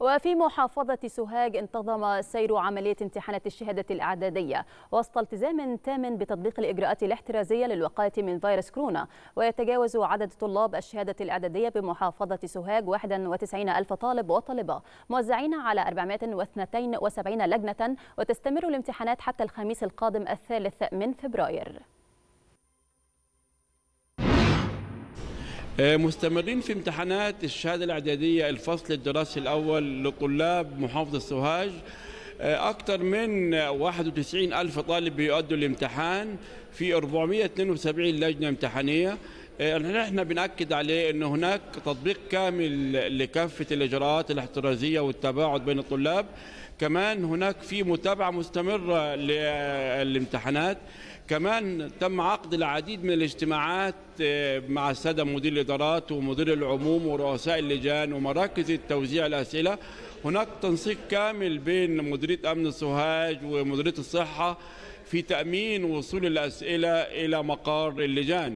وفي محافظة سوهاج انتظم سير عملية امتحانات الشهادة الإعدادية وسط التزام تام بتطبيق الإجراءات الاحترازية للوقاية من فيروس كورونا ويتجاوز عدد طلاب الشهادة الإعدادية بمحافظة سوهاج 91 ألف طالب وطالبة موزعين على 472 لجنة وتستمر الامتحانات حتى الخميس القادم الثالث من فبراير آه، مستمرين في امتحانات الشهادة الإعدادية الفصل الدراسي الأول لطلاب محافظة سوهاج آه، أكثر من 91 ألف طالب بيؤدوا الامتحان في 472 لجنة امتحانية آه، نحن بنأكد عليه أن هناك تطبيق كامل لكافة الإجراءات الاحترازية والتباعد بين الطلاب كمان هناك في متابعة مستمرة للامتحانات كمان تم عقد العديد من الاجتماعات آه، مع الساده مدير الادارات ومدير العموم ورؤساء اللجان ومراكز التوزيع الاسئله هناك تنسيق كامل بين مديريه امن السوهاج ومديريه الصحه في تامين وصول الاسئله الى مقار اللجان